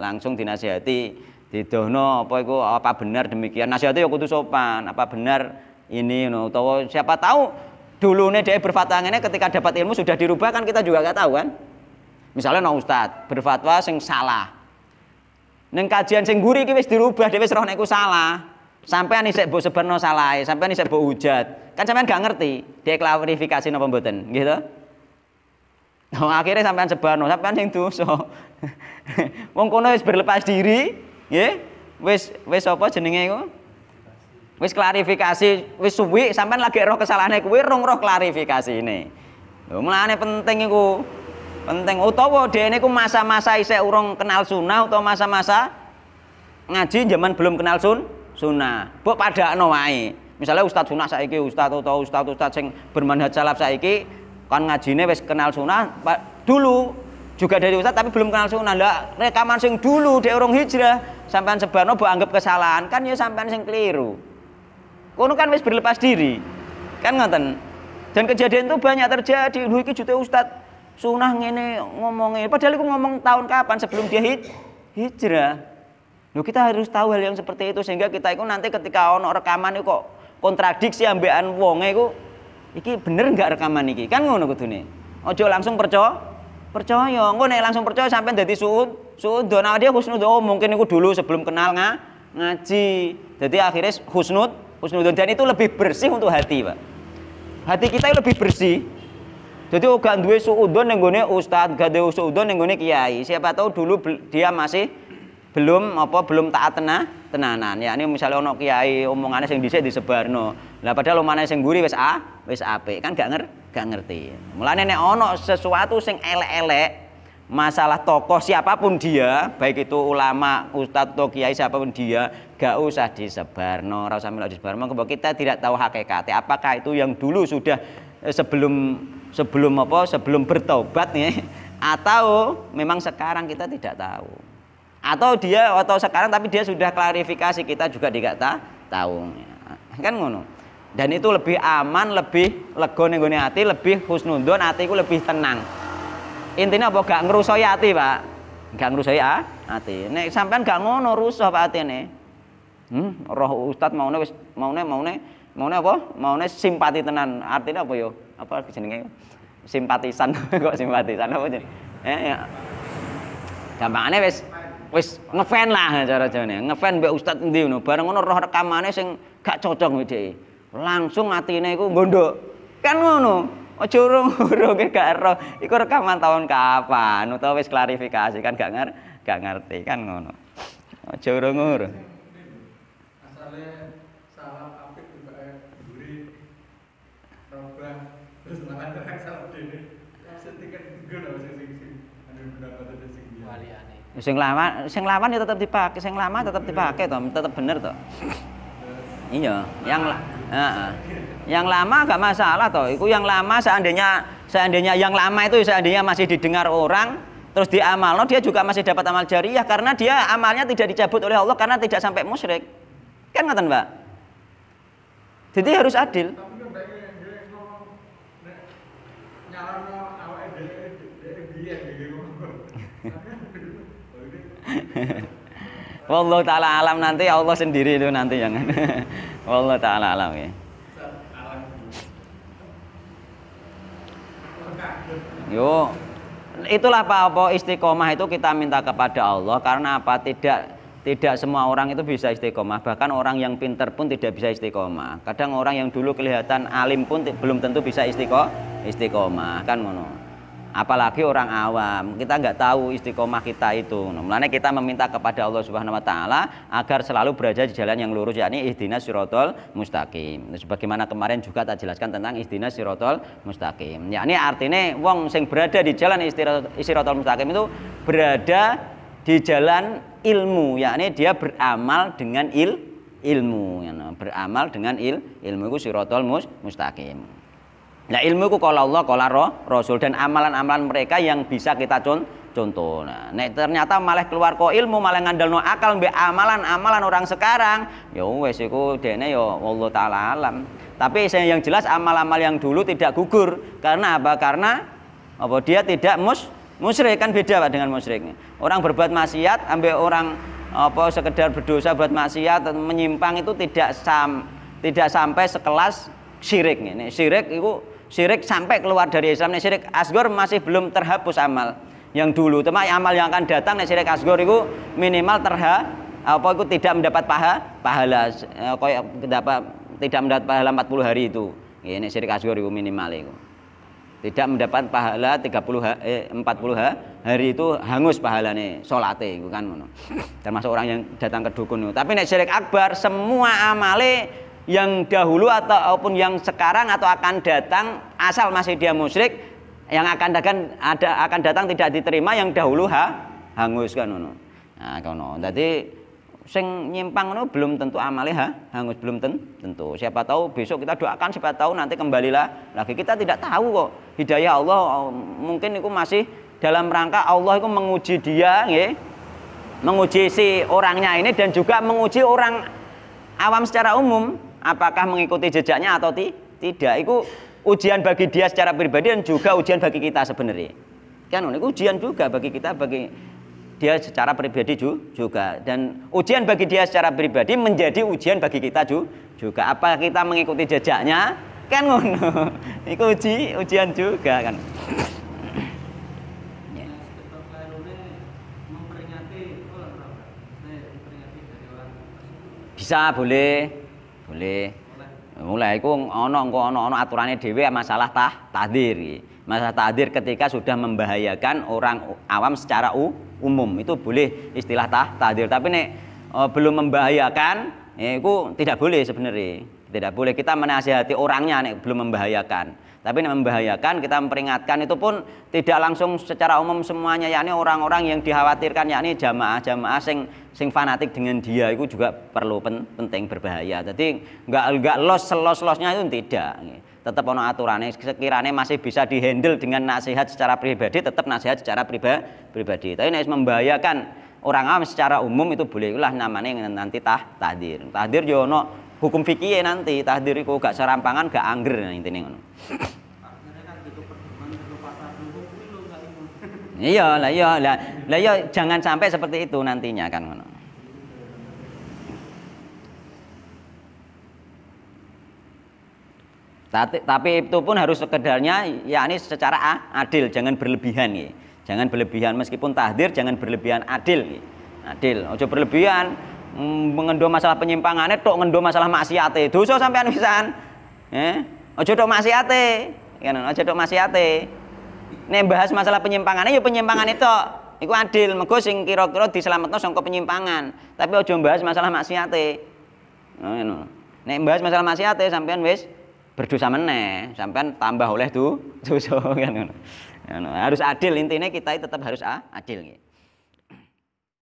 langsung dinasihati didono apa itu apa benar demikian nasihati ya kudu sopan apa benar ini no siapa tahu nih dia berfatwa ini ketika dapat ilmu sudah dirubah kan kita juga nggak tahu kan misalnya no ustad berfatwa sing salah neng kajian sing guri wis dirubah dia wis neku salah sampai anisek bu seberno salah sampai anisek bu hujat kan sampean nggak ngerti dia klarifikasi no pembuatan gitu Oh, akhirnya sampean sampai sampean sing dosa. Wong kono wis berlepas diri, nggih. Wis wis apa jenenge iku? Wis klarifikasi, wis suwi sampean lagi roh kesalahane kuwi rong roh ini, Lho mulane penting iku. Penting utawa ini ku masa-masa isih urong kenal sunnah, utawa masa-masa ngaji zaman belum kenal sun sunnah Bu pada wae. Misalnya ustaz sunnah saiki, Ustadz atau Ustadz ustaz sing bermanhaj salaf saiki kan ngajine wis kenal sunnah dulu juga dari ustaz tapi belum kenal sunnah lah rekaman sing dulu di orang hijrah sampean sebarno mbok anggap kesalahan kan ya sampean sing keliru kono kan wis berlepas diri kan ngoten dan kejadian itu banyak terjadi lu iki jute ustaz sunnah ngene ngomongnya padahal aku ngomong tahun kapan sebelum dia hij hijrah Loh, kita harus tahu hal yang seperti itu sehingga kita itu nanti ketika ono rekaman itu kok kontradiksi ambean wonge itu Iki bener nggak rekaman iki? Kan ngono kudune. Ojo langsung percaya. Percaya. Engko nek langsung percaya sampai dadi suud, suud nah, dia husnud oh mungkin iku dulu sebelum kenal nga, ngaji. Jadi akhirnya husnud, husnudon dan itu lebih bersih untuk hati, Pak. Hati kita lebih bersih. Jadi oh gak duwe suudon yang gone ustaz, gak duwe suudon yang gone kiai. Siapa tahu dulu dia masih belum apa belum taat tenah tenanan ya ini misalnya ono kiai omongannya sing dhisik disebarno lah padahal omongannya sing guri wes a wis apik kan gak nger gak ngerti mulane nek ono sesuatu sing elek-elek masalah tokoh siapapun dia baik itu ulama ustadz atau kiai siapapun dia gak usah disebarno rasa usah melok disebarno kebawa kita tidak tahu hakikatnya apakah itu yang dulu sudah eh, sebelum sebelum apa sebelum bertobat nih atau memang sekarang kita tidak tahu atau dia atau sekarang tapi dia sudah klarifikasi kita juga tidak tahu kan ngono dan itu lebih aman lebih lego nenggone hati lebih husnudon hatiku lebih tenang intinya apa gak ngerusoi hati pak gak ngerusoi ah hati nek sampean gak ngono rusuh pak hati nih hmm, roh ustad mau nih mau nih mau nih mau nih apa mau nih simpati tenan artinya apa yo apa jenenge simpatisan kok simpatisan apa jenenge eh, ya. gampangannya wes wis ngefan lah cara jawane ngefan mbek ustaz endi ngono bareng ngono roh rekamane sing gak cocok mbek dhek langsung atine iku gondok kan ngono aja urung-urung gak roh iku rekaman tahun kapan utawa wis klarifikasi kan gak ngar, gak ngerti kan ngono aja urung-urung asale salah apik mbek duri terus mangan terang dene sing tiket sing sing anu pendapatan sing waliane sing lawan sing lawan ya tetap dipakai sing lama tetap dipakai toh tetap bener toh iya yang uh, yang lama gak masalah toh itu yang lama seandainya seandainya yang lama itu seandainya masih didengar orang terus no, dia juga masih dapat amal jariah karena dia amalnya tidak dicabut oleh Allah karena tidak sampai musyrik kan ngeten mbak jadi harus adil Wallahu taala alam nanti ya Allah sendiri itu nanti yang Wallahu taala alam ya. Yo, itulah Pak apa istiqomah itu kita minta kepada Allah karena apa tidak tidak semua orang itu bisa istiqomah bahkan orang yang pinter pun tidak bisa istiqomah kadang orang yang dulu kelihatan alim pun belum tentu bisa istiqomah istiqomah kan mono apalagi orang awam kita nggak tahu istiqomah kita itu nah, mulanya kita meminta kepada Allah Subhanahu Wa Taala agar selalu berada di jalan yang lurus yakni ihdina sirotol mustaqim sebagaimana kemarin juga tak jelaskan tentang ihdina sirotol mustaqim yakni artinya wong sing berada di jalan sirotol mustaqim itu berada di jalan ilmu yakni dia beramal dengan il ilmu ya, beramal dengan il ilmu itu sirotol mustaqim Nah ilmu itu kalau Allah, kalau roh, Rasul dan amalan-amalan mereka yang bisa kita con contoh. Nah, nah ternyata malah keluar kok ilmu, malah no akal be amalan-amalan orang sekarang, ya wes iku dene yo ya Allah taala alam. Tapi saya yang jelas amal-amal yang dulu tidak gugur. Karena apa? Karena apa dia tidak mus musyrik kan beda Pak dengan musyrik. Orang berbuat maksiat ambil orang apa sekedar berdosa buat maksiat menyimpang itu tidak sam tidak sampai sekelas syirik ini Syirik itu syirik sampai keluar dari Islam nih syirik asgor masih belum terhapus amal yang dulu cuma amal yang akan datang nih syirik asgor itu minimal terha apa itu tidak mendapat paha pahala eh, koyo dapat tidak mendapat pahala 40 hari itu Ini syirik asgor itu minimal itu tidak mendapat pahala 30 eh, 40 hari itu hangus pahalane salate itu kan termasuk orang yang datang ke dukun itu tapi nek syirik akbar semua amale yang dahulu ataupun yang sekarang atau akan datang asal masih dia musyrik yang akan datang ada akan datang tidak diterima yang dahulu ha, hangus kan ngono. Nah, kono. jadi sing nyimpang ngono belum tentu amale ha, hangus belum ten, tentu. Siapa tahu besok kita doakan siapa tahu nanti kembalilah lagi. Kita tidak tahu kok. Hidayah Allah mungkin itu masih dalam rangka Allah itu menguji dia ya Menguji si orangnya ini dan juga menguji orang awam secara umum apakah mengikuti jejaknya atau ti tidak itu ujian bagi dia secara pribadi dan juga ujian bagi kita sebenarnya kan itu ujian juga bagi kita bagi dia secara pribadi juga dan ujian bagi dia secara pribadi menjadi ujian bagi kita juga apa kita mengikuti jejaknya kan ngono itu uji ujian juga kan ya. oh, bisa boleh boleh mulai aku ono ono ono ono aturannya dewi masalah tah tahdir masalah tahdir ketika sudah membahayakan orang awam secara u, umum itu boleh istilah tah tahdir tapi nek e, belum membahayakan ya, itu tidak boleh sebenarnya tidak boleh kita menasihati orangnya nek belum membahayakan tapi nek membahayakan kita memperingatkan itu pun tidak langsung secara umum semuanya yakni orang-orang yang dikhawatirkan yakni jamaah-jamaah sing sing fanatik dengan dia itu juga perlu pen, penting berbahaya. Jadi nggak nggak los selos losnya itu tidak. Tetap ono aturannya sekiranya masih bisa dihandle dengan nasihat secara pribadi, tetap nasihat secara priba, pribadi. Tapi nek membahayakan orang awam secara umum itu bolehlah namanya nanti tah tahdir. Tahdir yo ono hukum fikih nanti tahdir itu gak serampangan gak angger nah, Iya, lah iya, lah, lah iya jangan sampai seperti itu nantinya kan Tapi, tapi itu pun harus sekedarnya yakni secara adil, jangan berlebihan nih, Jangan berlebihan meskipun tahdir jangan berlebihan adil. Ya. Adil, ojo berlebihan mm, mengendo masalah penyimpangannya tok ngendo masalah maksiate. Dosa sampean pisan. Eh, ojo tok maksiate. Kan ojo tok maksiate nek bahas masalah penyimpangannya ya penyimpangan itu Iku adil, mergo sing kira-kira diselametno sangka penyimpangan. Tapi aja bahas masalah maksiate. Oh, ngono. Nek bahas masalah maksiate sampean wis berdosa meneh, sampean tambah oleh tuh dosa kan ngono. Harus adil intinya kita tetap harus ah, adil gitu.